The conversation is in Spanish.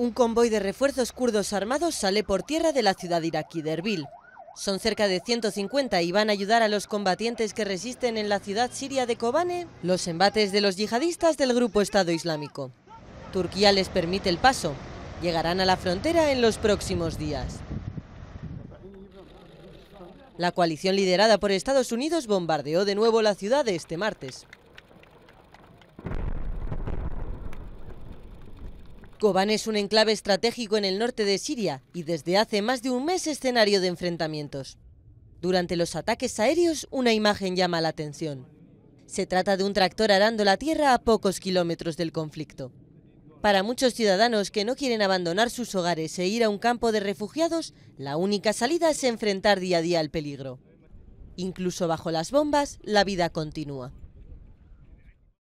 Un convoy de refuerzos kurdos armados sale por tierra de la ciudad iraquí de Erbil. Son cerca de 150 y van a ayudar a los combatientes que resisten en la ciudad siria de Kobane los embates de los yihadistas del grupo Estado Islámico. Turquía les permite el paso. Llegarán a la frontera en los próximos días. La coalición liderada por Estados Unidos bombardeó de nuevo la ciudad este martes. Kobán es un enclave estratégico en el norte de Siria y desde hace más de un mes escenario de enfrentamientos. Durante los ataques aéreos, una imagen llama la atención. Se trata de un tractor arando la tierra a pocos kilómetros del conflicto. Para muchos ciudadanos que no quieren abandonar sus hogares e ir a un campo de refugiados, la única salida es enfrentar día a día el peligro. Incluso bajo las bombas, la vida continúa.